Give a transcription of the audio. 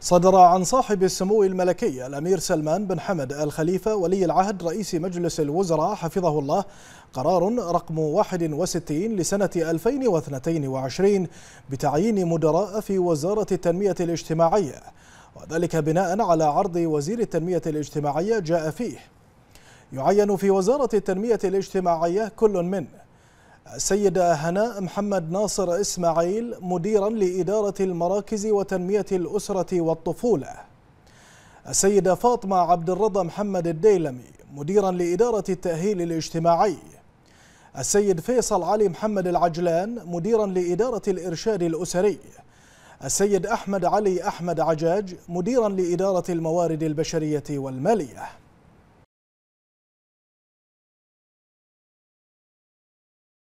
صدر عن صاحب السمو الملكي الأمير سلمان بن حمد الخليفة ولي العهد رئيس مجلس الوزراء حفظه الله قرار رقم 61 لسنة 2022 بتعيين مدراء في وزارة التنمية الاجتماعية وذلك بناء على عرض وزير التنمية الاجتماعية جاء فيه يعين في وزارة التنمية الاجتماعية كل من السيدة هناء محمد ناصر إسماعيل مديرا لإدارة المراكز وتنمية الأسرة والطفولة السيدة فاطمة عبد الرضا محمد الديلمي مديرا لإدارة التأهيل الاجتماعي السيد فيصل علي محمد العجلان مديرا لإدارة الإرشاد الأسري السيد أحمد علي أحمد عجاج مديرا لإدارة الموارد البشرية والمالية